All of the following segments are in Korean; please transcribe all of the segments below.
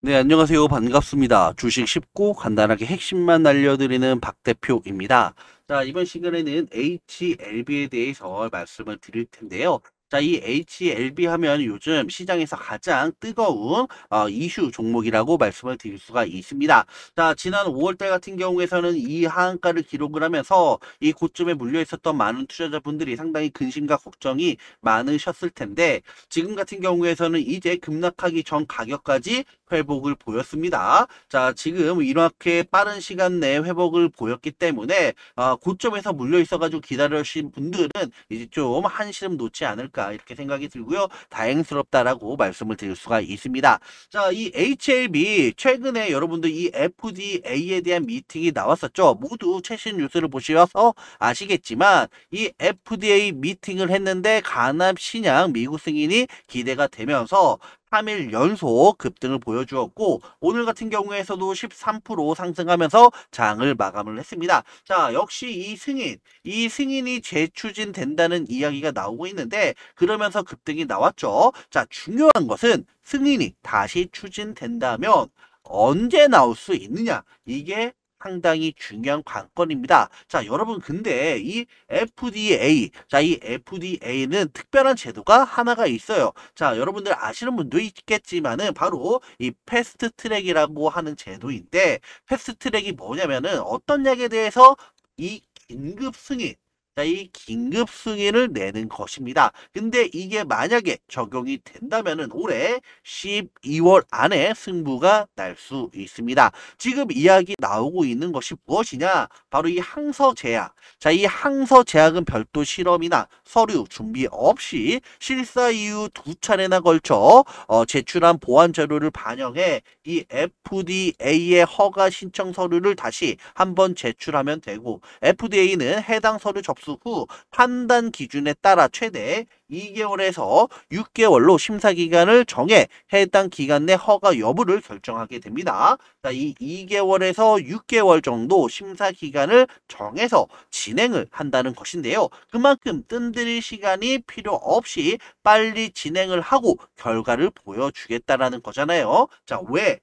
네, 안녕하세요. 반갑습니다. 주식 쉽고 간단하게 핵심만 알려드리는 박 대표입니다. 자, 이번 시간에는 HLB에 대해서 말씀을 드릴 텐데요. 자, 이 HLB 하면 요즘 시장에서 가장 뜨거운 어, 이슈 종목이라고 말씀을 드릴 수가 있습니다. 자, 지난 5월달 같은 경우에서는 이 하한가를 기록을 하면서 이 고점에 물려 있었던 많은 투자자분들이 상당히 근심과 걱정이 많으셨을 텐데 지금 같은 경우에서는 이제 급락하기 전 가격까지 회복을 보였습니다. 자 지금 이렇게 빠른 시간 내에 회복을 보였기 때문에 아, 고점에서 물려 있어가지고 기다려신 분들은 이제 좀 한시름 놓지 않을까 이렇게 생각이 들고요. 다행스럽다라고 말씀을 드릴 수가 있습니다. 자이 HLB 최근에 여러분들 이 FDA에 대한 미팅이 나왔었죠. 모두 최신 뉴스를 보시어서 아시겠지만 이 FDA 미팅을 했는데 간암 신약 미국 승인이 기대가 되면서 3일 연속 급등을 보여주었고 오늘 같은 경우에서도 13% 상승하면서 장을 마감을 했습니다. 자 역시 이 승인, 이 승인이 재추진된다는 이야기가 나오고 있는데 그러면서 급등이 나왔죠. 자 중요한 것은 승인이 다시 추진된다면 언제 나올 수 있느냐 이게 상당히 중요한 관건입니다. 자, 여러분 근데 이 FDA, 자, 이 FDA는 특별한 제도가 하나가 있어요. 자, 여러분들 아시는 분도 있겠지만은 바로 이 패스트 트랙이라고 하는 제도인데 패스트 트랙이 뭐냐면은 어떤 약에 대해서 이 긴급 승인, 이 긴급 승인을 내는 것입니다. 근데 이게 만약에 적용이 된다면 올해 12월 안에 승부가 날 수 있습니다. 지금 이야기 나오고 있는 것이 무엇이냐? 바로 이 항서 제약. 자, 이 항서 제약은 별도 실험이나 서류 준비 없이 실사 이후 두 차례나 걸쳐 어, 제출한 보완 자료를 반영해 이 FDA의 허가 신청 서류를 다시 한번 제출하면 되고 FDA는 해당 서류 접수 접수 후 판단 기준에 따라 최대 2개월에서 6개월로 심사 기간을 정해 해당 기간 내 허가 여부를 결정하게 됩니다. 자, 이 2개월에서 6개월 정도 심사 기간을 정해서 진행을 한다는 것인데요. 그만큼 뜸들일 시간이 필요 없이 빨리 진행을 하고 결과를 보여주겠다라는 거잖아요. 자, 왜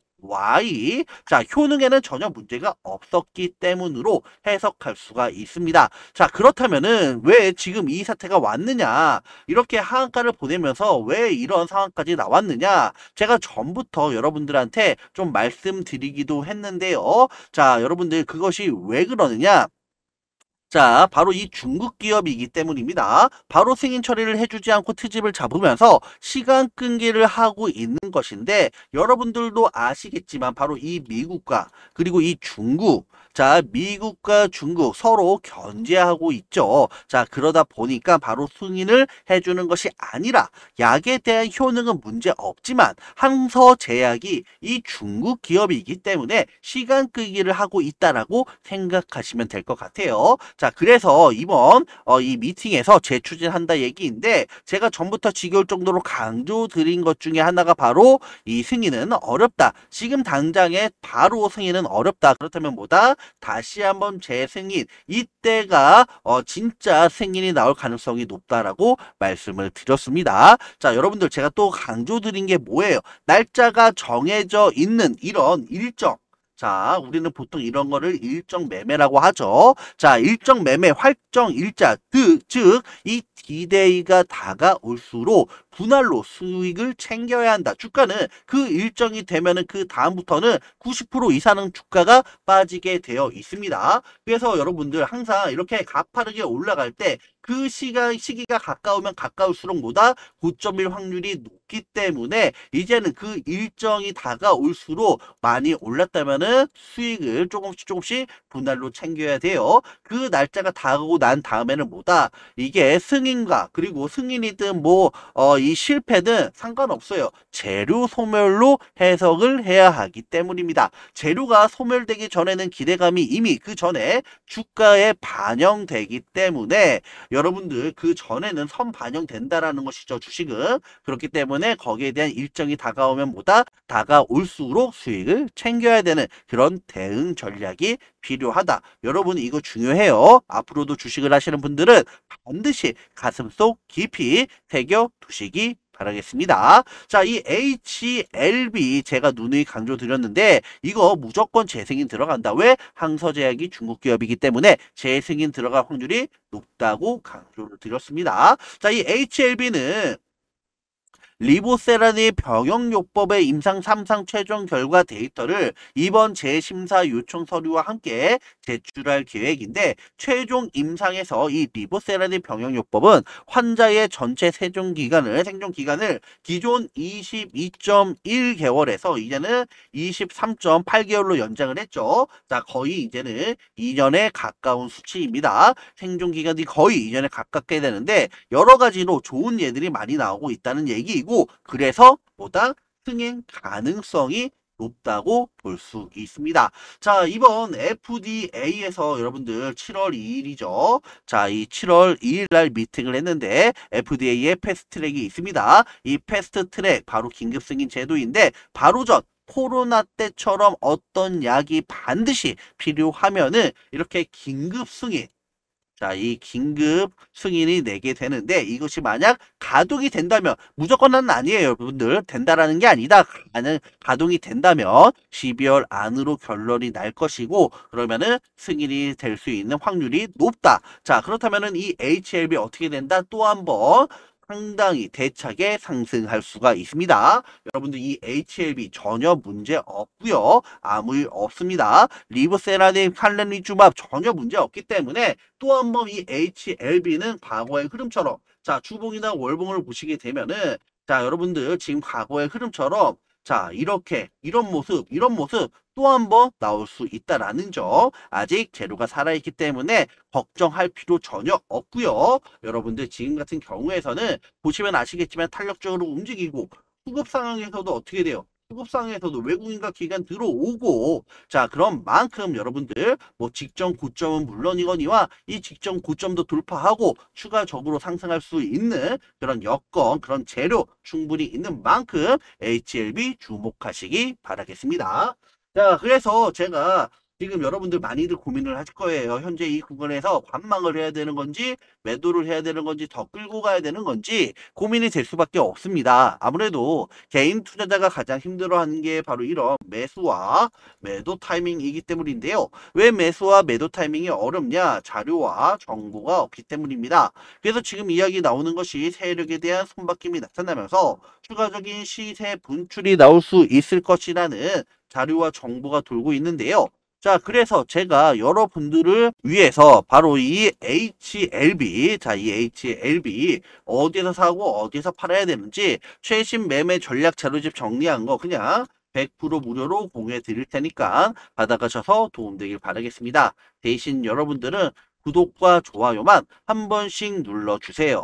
y 자 효능에는 전혀 문제가 없었기 때문으로 해석할 수가 있습니다. 자 그렇다면은 왜 지금 이 사태가 왔느냐 이렇게 하한가를 보내면서 왜 이런 상황까지 나왔느냐 제가 전부터 여러분들한테 좀 말씀드리기도 했는데요. 자 여러분들 그것이 왜 그러느냐 자, 바로 이 중국 기업이기 때문입니다. 바로 승인 처리를 해주지 않고 트집을 잡으면서 시간 끈기를 하고 있는 것인데 여러분들도 아시겠지만 바로 이 미국과 그리고 이 중국 자, 미국과 중국 서로 견제하고 있죠. 자, 그러다 보니까 바로 승인을 해주는 것이 아니라 약에 대한 효능은 문제 없지만 항서 제약이 이 중국 기업이기 때문에 시간 끄기를 하고 있다라고 생각하시면 될 것 같아요. 자, 그래서 이번 어, 이 미팅에서 재추진한다 얘기인데 제가 전부터 지겨울 정도로 강조드린 것 중에 하나가 바로 이 승인은 어렵다. 지금 당장에 바로 승인은 어렵다. 그렇다면 뭐다? 다시 한번 재생인 이때가 어, 진짜 생인이 나올 가능성이 높다라고 말씀을 드렸습니다. 자 여러분들 제가 또 강조드린 게 뭐예요? 날짜가 정해져 있는 이런 일정 자, 우리는 보통 이런 거를 일정 매매라고 하죠. 자, 일정 매매 활정 일자, 즉, 이 기대가 다가올수록 분할로 수익을 챙겨야 한다. 주가는 그 일정이 되면그 다음부터는 90% 이상은 주가가 빠지게 되어 있습니다. 그래서 여러분들 항상 이렇게 가파르게 올라갈 때그 시간 시기가 가까우면 가까울수록 뭐다 9.1 확률이 높기 때문에 이제는 그 일정이 다가올수록 많이 올랐다면은 수익을 조금씩 조금씩 분할로 챙겨야 돼요. 그 날짜가 다가오고 난 다음에는 뭐다 이게 승인과 그리고 승인이든 뭐이 어, 실패든 상관없어요. 재료 소멸로 해석을 해야 하기 때문입니다. 재료가 소멸되기 전에는 기대감이 이미 그 전에 주가에 반영되기 때문에 여러분들 그 전에는 선 반영된다라는 것이죠. 주식은. 그렇기 때문에 거기에 대한 일정이 다가오면 보다 다가올수록 수익을 챙겨야 되는 그런 대응 전략이 필요하다. 여러분 이거 중요해요. 앞으로도 주식을 하시는 분들은 반드시 가슴속 깊이 새겨 두시기 바라겠습니다. 자, 이 HLB 제가 누누이 강조드렸는데 이거 무조건 재승인 들어간다. 왜? 항서제약이 중국 기업이기 때문에 재승인 들어갈 확률이 높다고 강조를 드렸습니다. 자, 이 HLB는 리보세라이 병역요법의 임상 3상 최종 결과 데이터를 이번 재심사 요청 서류와 함께 제출할 계획인데 최종 임상에서 이리보세라의 병역요법은 환자의 전체 생존기간을 생존기간을 기존 22.1개월에서 이제는 23.8개월로 연장을 했죠. 자 거의 이제는 2년에 가까운 수치입니다. 생존기간이 거의 2년에 가깝게 되는데 여러 가지로 좋은 예들이 많이 나오고 있다는 얘기 것이고 그래서 뭐다? 승인 가능성이 높다고 볼 수 있습니다. 자, 이번 FDA에서 여러분들 7월 2일이죠. 자, 이 7월 2일 날 미팅을 했는데 FDA의 패스트 트랙이 있습니다. 이 패스트 트랙 바로 긴급 승인 제도인데 바로 전 코로나 때처럼 어떤 약이 반드시 필요하면은 이렇게 긴급 승인 자, 이 긴급 승인이 내게 되는데 이것이 만약 가동이 된다면 무조건은 아니에요, 여러분들. 된다라는 게 아니다. 가능 가동이 된다면 12월 안으로 결론이 날 것이고 그러면은 승인이 될 수 있는 확률이 높다. 자, 그렇다면은 이 HLB 어떻게 된다? 또 한번 상당히 대차게 상승할 수가 있습니다. 여러분들 이 HLB 전혀 문제 없고요. 아무 일 없습니다. 리브세라딘 칼렌리주밥 전혀 문제 없기 때문에 또 한 번 이 HLB는 과거의 흐름처럼 자 주봉이나 월봉을 보시게 되면은 자 여러분들 지금 과거의 흐름처럼 자 이렇게 이런 모습 이런 모습 또 한번 나올 수 있다라는 점 아직 재료가 살아있기 때문에 걱정할 필요 전혀 없고요 여러분들 지금 같은 경우에서는 보시면 아시겠지만 탄력적으로 움직이고 수급 상황에서도 어떻게 돼요 수급상에서도 외국인과 기간 들어오고 자 그런 만큼 여러분들 뭐 직전 고점은 물론이거니와 이 직전 고점도 돌파하고 추가적으로 상승할 수 있는 그런 여건 그런 재료 충분히 있는 만큼 HLB 주목하시기 바라겠습니다. 자 그래서 제가 지금 여러분들 많이들 고민을 하실 거예요. 현재 이 구간에서 관망을 해야 되는 건지 매도를 해야 되는 건지 더 끌고 가야 되는 건지 고민이 될 수밖에 없습니다. 아무래도 개인 투자자가 가장 힘들어하는 게 바로 이런 매수와 매도 타이밍이기 때문인데요. 왜 매수와 매도 타이밍이 어렵냐? 자료와 정보가 없기 때문입니다. 그래서 지금 이야기 나오는 것이 세력에 대한 손바뀜이 나타나면서 추가적인 시세 분출이 나올 수 있을 것이라는 자료와 정보가 돌고 있는데요. 자, 그래서 제가 여러분들을 위해서 바로 이 HLB, 자, 이 HLB 어디서 사고 어디서 팔아야 되는지 최신 매매 전략 자료집 정리한 거 그냥 100% 무료로 공유해 드릴 테니까 받아가셔서 도움되길 바라겠습니다. 대신 여러분들은 구독과 좋아요만 한 번씩 눌러주세요.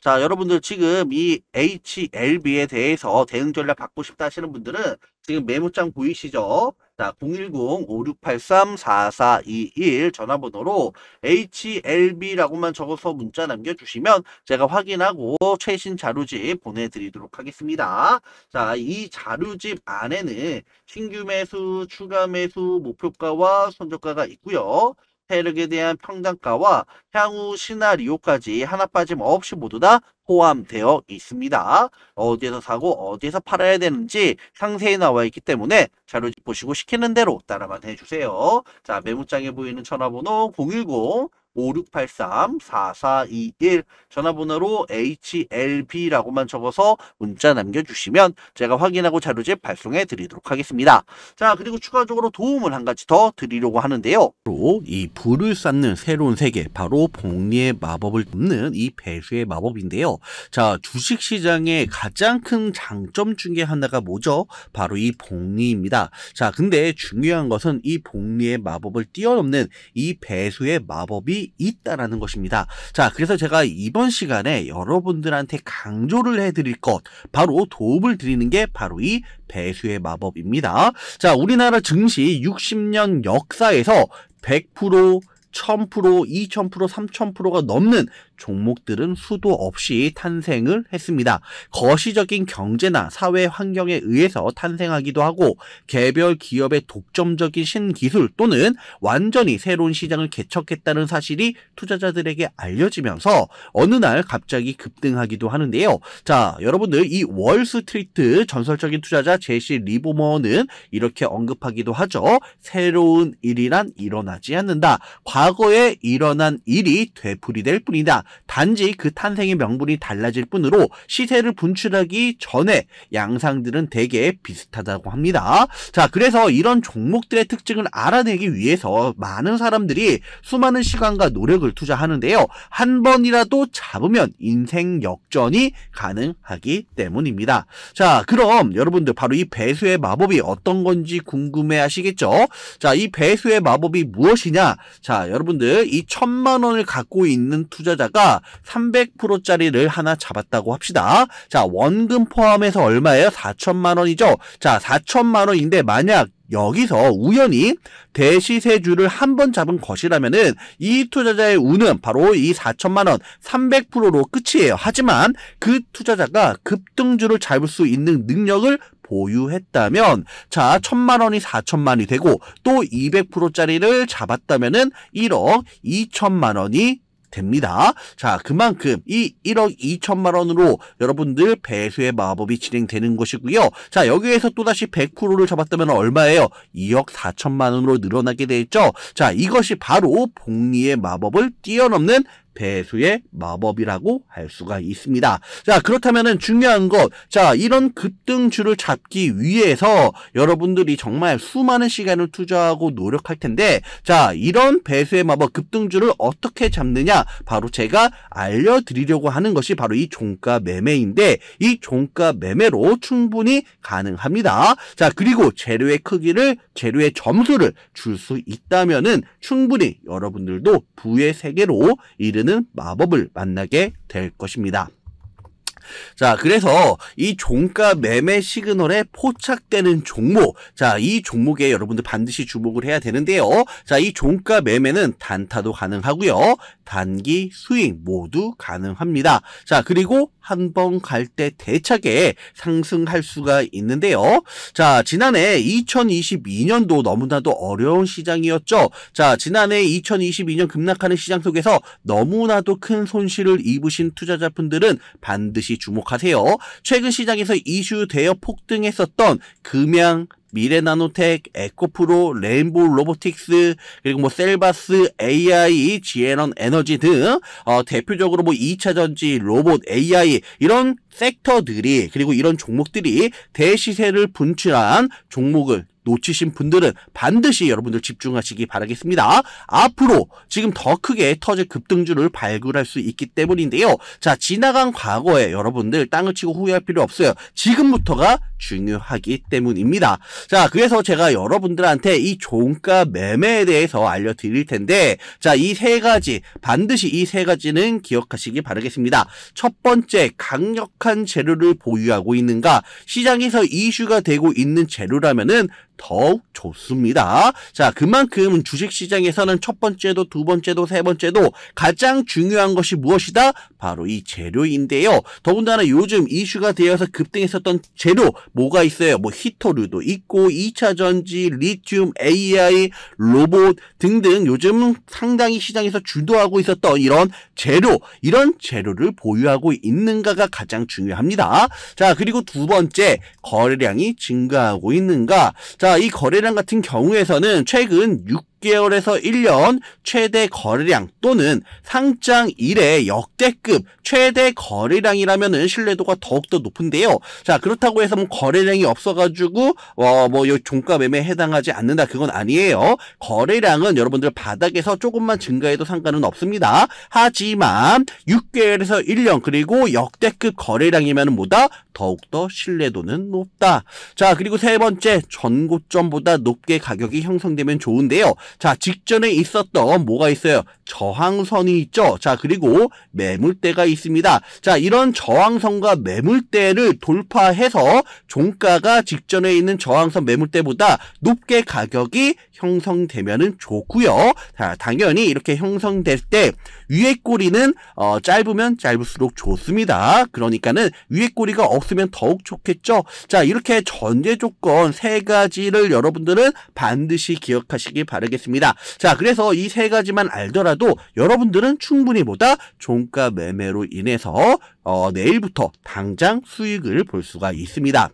자, 여러분들 지금 이 HLB에 대해서 대응 전략 받고 싶다 하시는 분들은 지금 메모장 보이시죠? 자, 010-5683-4421 전화번호로 HLB라고만 적어서 문자 남겨주시면 제가 확인하고 최신 자료집 보내드리도록 하겠습니다. 자, 이 자료집 안에는 신규 매수, 추가 매수, 목표가와 손절가가 있고요. 세력에 대한 평단가와 향후 시나리오까지 하나 빠짐없이 모두 다 포함되어 있습니다. 어디에서 사고 어디에서 팔아야 되는지 상세히 나와 있기 때문에 자료 보시고 시키는 대로 따라만 해주세요. 자 메모장에 보이는 전화번호 010 5683-4421 전화번호로 HLB라고만 적어서 문자 남겨주시면 제가 확인하고 자료집 발송해 드리도록 하겠습니다. 자 그리고 추가적으로 도움을 한 가지 더 드리려고 하는데요. 바로 이 불을 쌓는 새로운 세계 바로 복리의 마법을 돕는 이 배수의 마법인데요. 자 주식시장의 가장 큰 장점 중에 하나가 뭐죠? 바로 이 복리입니다. 자 근데 중요한 것은 이 복리의 마법을 뛰어넘는 이 배수의 마법이 있다라는 것입니다. 자, 그래서 제가 이번 시간에 여러분들한테 강조를 해드릴 것, 바로 도움을 드리는 게 바로 이 배수의 마법입니다. 자, 우리나라 증시 60년 역사에서 100%, 1000%, 2000%, 3000%가 넘는 종목들은 수도 없이 탄생을 했습니다. 거시적인 경제나 사회 환경에 의해서 탄생하기도 하고 개별 기업의 독점적인 신기술 또는 완전히 새로운 시장을 개척했다는 사실이 투자자들에게 알려지면서 어느 날 갑자기 급등하기도 하는데요. 자, 여러분들 이 월스트리트 전설적인 투자자 제시 리보머는 이렇게 언급하기도 하죠. 새로운 일이란 일어나지 않는다. 과거에 일어난 일이 되풀이될 뿐이다. 단지 그 탄생의 명분이 달라질 뿐으로 시세를 분출하기 전에 양상들은 대개 비슷하다고 합니다. 자, 그래서 이런 종목들의 특징을 알아내기 위해서 많은 사람들이 수많은 시간과 노력을 투자하는데요. 한 번이라도 잡으면 인생 역전이 가능하기 때문입니다. 자, 그럼 여러분들 바로 이 배수의 마법이 어떤 건지 궁금해 하시겠죠? 자, 이 배수의 마법이 무엇이냐? 자, 여러분들 이 천만 원을 갖고 있는 투자자가 하다가 300%짜리를 하나 잡았다고 합시다. 자, 원금 포함해서 얼마예요? 4천만 원이죠. 자, 4천만 원인데 만약 여기서 우연히 대시세주를 한번 잡은 것이라면은 이 투자자의 운은 바로 이 4천만 원 300%로 끝이에요. 하지만 그 투자자가 급등주를 잡을 수 있는 능력을 보유했다면 자 천만 원이 4천만이 되고 또 200%짜리를 잡았다면은 1억 2천만 원이 됩니다. 자, 그만큼 이 1억 2천만 원으로 여러분들 배수의 마법이 진행되는 것이고요. 자, 여기에서 또다시 100%를 잡았다면 얼마예요? 2억 4천만 원으로 늘어나게 되죠. 겠 자, 이것이 바로 복리의 마법을 뛰어넘는 배수의 마법이라고 할 수가 있습니다. 자, 그렇다면 중요한 것. 자, 이런 급등주를 잡기 위해서 여러분들이 정말 수많은 시간을 투자하고 노력할 텐데, 자, 이런 배수의 마법 급등주를 어떻게 잡느냐? 바로 제가 알려드리려고 하는 것이 바로 이 종가 매매인데, 이 종가 매매로 충분히 가능합니다. 자, 그리고 재료의 크기를, 재료의 점수를 줄 수있다면 충분히 여러분들도 부의 세계로 이르 만드는 마법을 만나게 될 것입니다. 자, 그래서 이 종가 매매 시그널에 포착되는 종목. 자, 이 종목에 여러분들 반드시 주목을 해야 되는데요. 자, 이 종가 매매는 단타도 가능하고요. 단기 수익 모두 가능합니다. 자, 그리고 한 번 갈 때 대차게 상승할 수가 있는데요. 자, 지난해 2022년도 너무나도 어려운 시장이었죠. 자, 지난해 2022년 급락하는 시장 속에서 너무나도 큰 손실을 입으신 투자자분들은 반드시 주목하세요. 최근 시장에서 이슈 대여 폭등했었던 금양, 미래나노텍, 에코프로, 레인보우 로보틱스, 그리고 뭐 셀바스, AI, 지에넌 에너지 등 어, 대표적으로 뭐 2차 전지, 로봇, AI 이런 섹터들이 그리고 이런 종목들이 대시세를 분출한 종목을 놓치신 분들은 반드시 여러분들 집중하시기 바라겠습니다. 앞으로 지금 더 크게 터질 급등주를 발굴할 수 있기 때문인데요. 자, 지나간 과거에 여러분들 땅을 치고 후회할 필요 없어요. 지금부터가 중요하기 때문입니다. 자, 그래서 제가 여러분들한테 이 종가 매매에 대해서 알려드릴 텐데 자, 이 세 가지 반드시 이 세 가지는 기억하시기 바라겠습니다. 첫 번째, 강력한 재료를 보유하고 있는가? 시장에서 이슈가 되고 있는 재료라면은 더욱 좋습니다. 자, 그만큼 주식시장에서는 첫 번째도 두 번째도 세 번째도 가장 중요한 것이 무엇이다? 바로 이 재료인데요. 더군다나 요즘 이슈가 되어서 급등했었던 재료 뭐가 있어요? 뭐 히토류도 있고 2차전지, 리튬, AI, 로봇 등등 요즘 상당히 시장에서 주도하고 있었던 이런 재료, 이런 재료를 보유하고 있는가가 가장 중요합니다. 자, 그리고 두 번째 거래량이 증가하고 있는가? 자, 이 거래량 같은 경우에서는 최근 6 6개월에서 1년 최대 거래량 또는 상장 이래 역대급 최대 거래량이라면 신뢰도가 더욱더 높은데요. 자, 그렇다고 해서 뭐 거래량이 없어가지고, 어, 뭐, 종가 매매에 해당하지 않는다. 그건 아니에요. 거래량은 여러분들 바닥에서 조금만 증가해도 상관은 없습니다. 하지만 6개월에서 1년 그리고 역대급 거래량이면 뭐다? 더욱더 신뢰도는 높다. 자, 그리고 세 번째, 전고점보다 높게 가격이 형성되면 좋은데요. 자, 직전에 있었던 뭐가 있어요? 저항선이 있죠. 자, 그리고 매물대가 있습니다. 자, 이런 저항선과 매물대를 돌파해서 종가가 직전에 있는 저항선 매물대보다 높게 가격이 형성되면은 좋고요. 자, 당연히 이렇게 형성될 때 위에 꼬리는 어, 짧으면 짧을수록 좋습니다. 그러니까는 위에 꼬리가 없으면 더욱 좋겠죠. 자, 이렇게 전제 조건 세 가지를 여러분들은 반드시 기억하시기 바라겠습니다. 하습니다 자, 그래서 이 세 가지만 알더라도 여러분들은 충분히 보다 종가 매매로 인해서 어, 내일부터 당장 수익을 볼 수가 있습니다.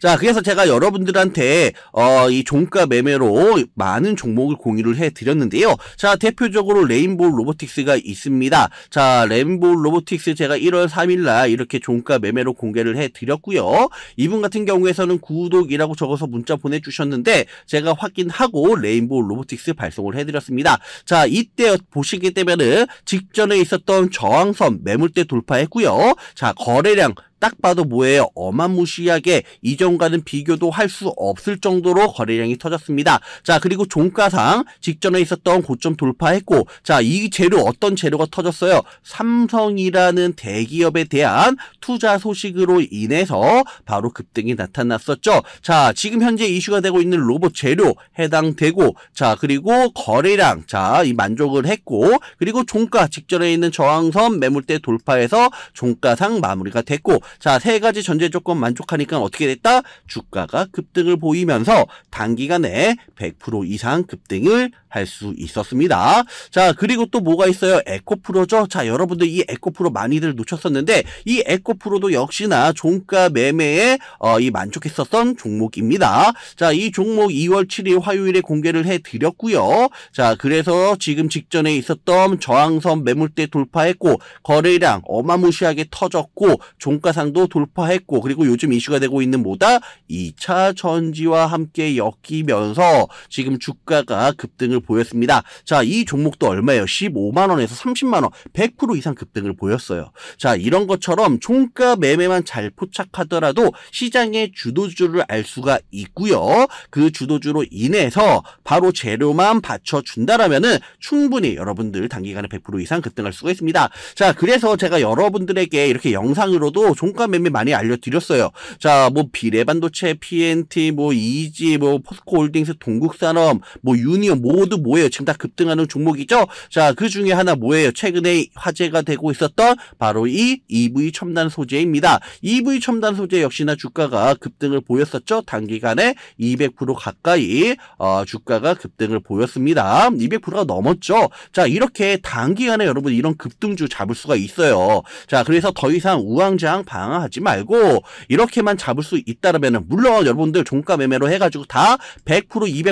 자, 그래서 제가 여러분들한테 어, 이 종가 매매로 많은 종목을 공유를 해 드렸는데요. 자, 대표적으로 레인보우 로보틱스가 있습니다. 자, 레인보우 로보틱스 제가 1월 3일 날 이렇게 종가 매매로 공개를 해 드렸고요. 이분 같은 경우에서는 구독이라고 적어서 문자 보내 주셨는데 제가 확인하고 레인보우 로보틱스 발송을 해 드렸습니다. 자, 이때 보시기 때문에 직전에 있었던 저항선 매물대 돌파했고요. 자, 거래량 딱 봐도 뭐예요? 어마무시하게 이전과는 비교도 할 수 없을 정도로 거래량이 터졌습니다. 자 그리고 종가상 직전에 있었던 고점 돌파했고 자이 재료 어떤 재료가 터졌어요? 삼성이라는 대기업에 대한 투자 소식으로 인해서 바로 급등이 나타났었죠. 자 지금 현재 이슈가 되고 있는 로봇 재료 해당되고 자 그리고 거래량 자이 만족을 했고 그리고 종가 직전에 있는 저항선 매물대 돌파해서 종가상 마무리가 됐고 자, 세 가지 전제 조건 만족하니까 어떻게 됐다? 주가가 급등을 보이면서 단기간 에100% 이상 급등을 할 수 있었습니다. 자, 그리고 또 뭐가 있어요? 에코프로죠? 자, 여러분들 이 에코프로 많이들 놓쳤었는데 이 에코프로도 역시나 종가 매매에 어, 이 만족했었던 종목입니다. 자, 이 종목 2월 7일 화요일에 공개를 해드렸고요. 자, 그래서 지금 직전에 있었던 저항선 매물대 돌파했고 거래량 어마무시하게 터졌고 종가상 정상도 돌파했고 그리고 요즘 이슈가 되고 있는 뭐다? 2차 전지와 함께 엮이면서 지금 주가가 급등을 보였습니다. 자, 이 종목도 얼마예요? 15만 원에서 30만 원, 100% 이상 급등을 보였어요. 자, 이런 것처럼 종가 매매만 잘 포착하더라도 시장의 주도주를 알 수가 있고요. 그 주도주로 인해서 바로 재료만 받쳐 준다라면은 충분히 여러분들 단기간에 100% 이상 급등할 수가 있습니다. 자, 그래서 제가 여러분들에게 이렇게 영상으로도 종가 매매 많이 알려드렸어요. 자, 뭐 비례 반도체, PNT, 뭐 이지, 뭐 포스코 홀딩스, 동국산업, 뭐 유니온 모두 뭐예요? 지금 다 급등하는 종목이죠. 자, 그 중에 하나 뭐예요? 최근에 화제가 되고 있었던 바로 이 EV 첨단 소재입니다. EV 첨단 소재 역시나 주가가 급등을 보였었죠. 단기간에 200% 가까이 어, 주가가 급등을 보였습니다. 200%가 넘었죠. 자, 이렇게 단기간에 여러분 이런 급등주 잡을 수가 있어요. 자, 그래서 더 이상 우왕좌왕 강황하지 말고 이렇게만 잡을 수있다라면 물론 여러분들 종가 매매로 해가지고 다 100%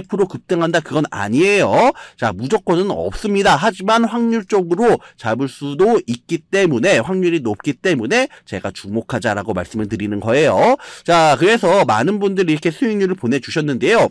200% 급등한다 그건 아니에요. 자 무조건은 없습니다. 하지만 확률적으로 잡을 수도 있기 때문에 확률이 높기 때문에 제가 주목하자라고 말씀을 드리는 거예요. 자 그래서 많은 분들이 이렇게 수익률을 보내주셨는데요.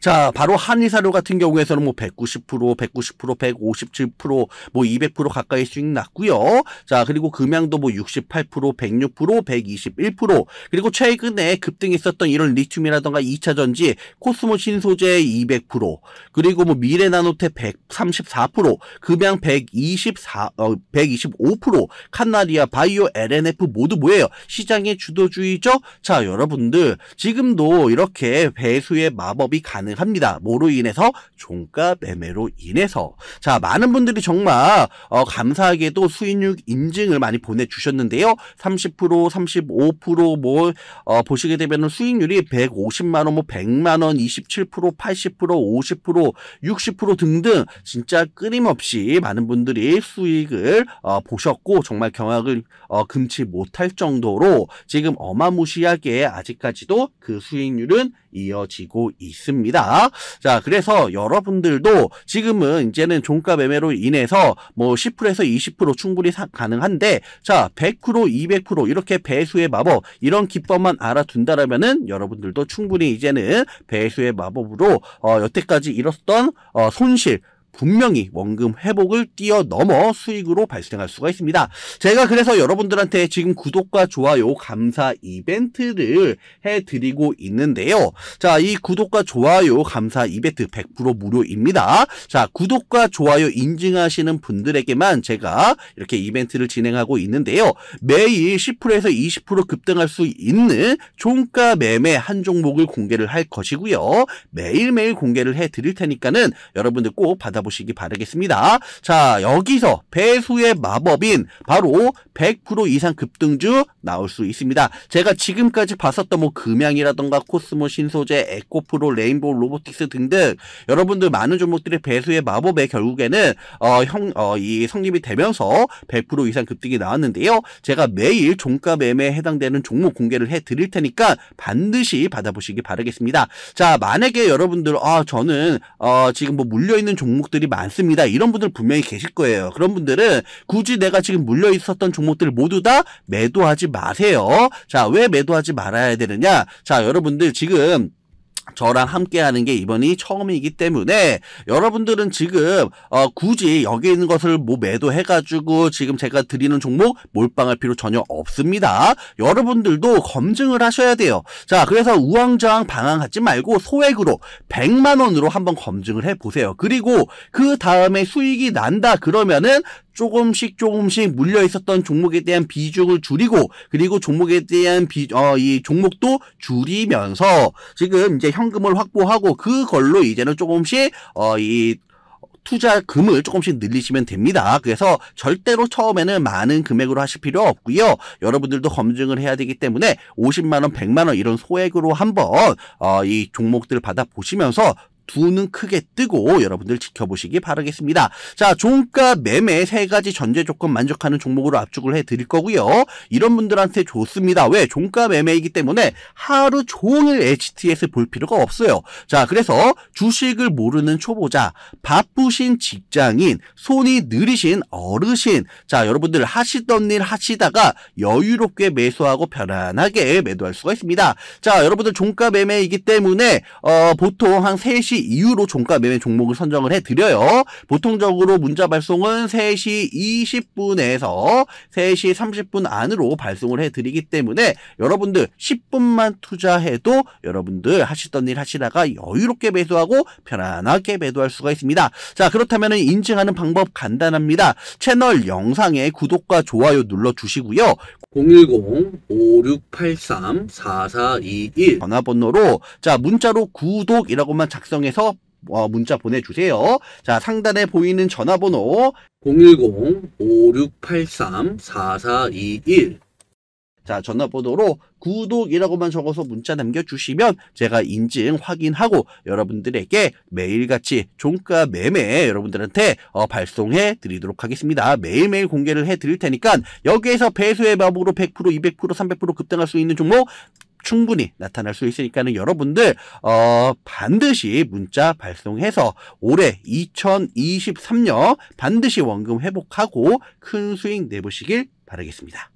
자, 바로 한의사료 같은 경우에서는 뭐 190%, 190%, 157%, 뭐 200% 가까이 수익 났고요. 자, 그리고 금양도 뭐 68%, 106%, 121%. 그리고 최근에 급등했었던 이런 리튬이라던가 2차 전지, 코스모 신소재 200%, 그리고 뭐 미래 나노테 134%, 금양 124, 어, 125%, 칸나리아 바이오 LNF 모두 뭐예요? 시장의 주도주의죠? 자, 여러분들 지금도 이렇게 배수의 마법 사업이 가능합니다. 뭐로 인해서 종가 매매로 인해서 자 많은 분들이 정말 어, 감사하게도 수익률 인증을 많이 보내주셨는데요. 30% 35%뭐 어, 보시게 되면 수익률이 150만 원, 뭐 100만 원, 27% 80% 50% 60% 등등 진짜 끊임없이 많은 분들이 수익을 어, 보셨고 정말 경악을 어, 금치 못할 정도로 지금 어마무시하게 아직까지도 그 수익률은 이어지고 있습니다. 있습니다. 자, 그래서 여러분들도 지금은 이제는 종가 매매로 인해서 뭐 10%에서 20% 충분히 사, 가능한데 자, 100% 200% 이렇게 배수의 마법 이런 기법만 알아둔다라면은 여러분들도 충분히 이제는 배수의 마법으로 어, 여태까지 잃었던 어, 손실 분명히 원금 회복을 뛰어넘어 수익으로 발생할 수가 있습니다. 제가 그래서 여러분들한테 지금 구독과 좋아요 감사 이벤트를 해드리고 있는데요. 자, 이 구독과 좋아요 감사 이벤트 100% 무료입니다. 자, 구독과 좋아요 인증하시는 분들에게만 제가 이렇게 이벤트를 진행하고 있는데요. 매일 10%에서 20% 급등할 수 있는 종가 매매 한 종목을 공개를 할 것이고요. 매일매일 공개를 해드릴 테니까는 여러분들 꼭 받아 알아보시기 바라겠습니다. 자, 여기서 배수의 마법인 바로 100% 이상 급등주 나올 수 있습니다. 제가 지금까지 봤었던 뭐 금양이라던가 코스모 신소재, 에코프로, 레인보우 로보틱스 등등 여러분들 많은 종목들의 배수의 마법에 결국에는 어, 형, 어, 이 성립이 되면서 100% 이상 급등이 나왔는데요. 제가 매일 종가 매매에 해당되는 종목 공개를 해 드릴 테니까 반드시 받아보시기 바라겠습니다. 자, 만약에 여러분들 아, 저는 어, 지금 뭐 물려있는 종목 종목들이 많습니다. 이런 분들 분명히 계실 거예요. 그런 분들은 굳이 내가 지금 물려 있었던 종목들 모두 다 매도하지 마세요. 자, 왜 매도하지 말아야 되느냐? 자, 여러분들 지금 저랑 함께하는 게 이번이 처음이기 때문에 여러분들은 지금 어 굳이 여기 있는 것을 뭐 매도해가지고 지금 제가 드리는 종목 몰빵할 필요 전혀 없습니다. 여러분들도 검증을 하셔야 돼요. 자 그래서 우왕좌왕 방황하지 말고 소액으로 100만 원으로 한번 검증을 해보세요. 그리고 그 다음에 수익이 난다 그러면은 조금씩 조금씩 물려 있었던 종목에 대한 비중을 줄이고 그리고 종목에 대한 비, 어, 이 종목도 줄이면서 지금 이제 현금을 확보하고 그걸로 이제는 조금씩 어, 이 투자금을 조금씩 늘리시면 됩니다. 그래서 절대로 처음에는 많은 금액으로 하실 필요 없고요. 여러분들도 검증을 해야 되기 때문에 50만 원, 100만 원 이런 소액으로 한번 어, 이 종목들을 받아 보시면서 두눈 크게 뜨고 여러분들 지켜보시기 바라겠습니다. 자, 종가 매매 세 가지 전제 조건 만족하는 종목으로 압축을 해드릴 거고요. 이런 분들한테 좋습니다. 왜? 종가 매매이기 때문에 하루 종일 HTS 볼 필요가 없어요. 자, 그래서 주식을 모르는 초보자, 바쁘신 직장인, 손이 느리신 어르신, 자, 여러분들 하시던 일 하시다가 여유롭게 매수하고 편안하게 매도할 수가 있습니다. 자, 여러분들 종가 매매이기 때문에 어, 보통 한 3시 3시 이후로 종가 매매 종목을 선정을 해드려요. 보통적으로 문자 발송은 3시 20분에서 3시 30분 안으로 발송을 해드리기 때문에 여러분들 10분만 투자해도 여러분들 하시던 일 하시다가 여유롭게 매수하고 편안하게 매도할 수가 있습니다. 자 그렇다면 인증하는 방법 간단합니다. 채널 영상에 구독과 좋아요 눌러주시고요. 010-5683-4421 전화번호로 자 문자로 구독이라고만 작성 해 신해서 어, 문자 보내주세요. 자, 상단에 보이는 전화번호 010-5683-4421 자, 전화번호로 구독이라고만 적어서 문자 남겨주시면 제가 인증 확인하고 여러분들에게 매일같이 종가 매매 여러분들한테 어, 발송해 드리도록 하겠습니다. 매일매일 공개를 해 드릴 테니까 여기에서 배수의 마법으로 100%, 200%, 300% 급등할 수 있는 종목 충분히 나타날 수 있으니까는 여러분들 어 반드시 문자 발송해서 올해 2023년 반드시 원금 회복하고 큰 수익 내보시길 바라겠습니다.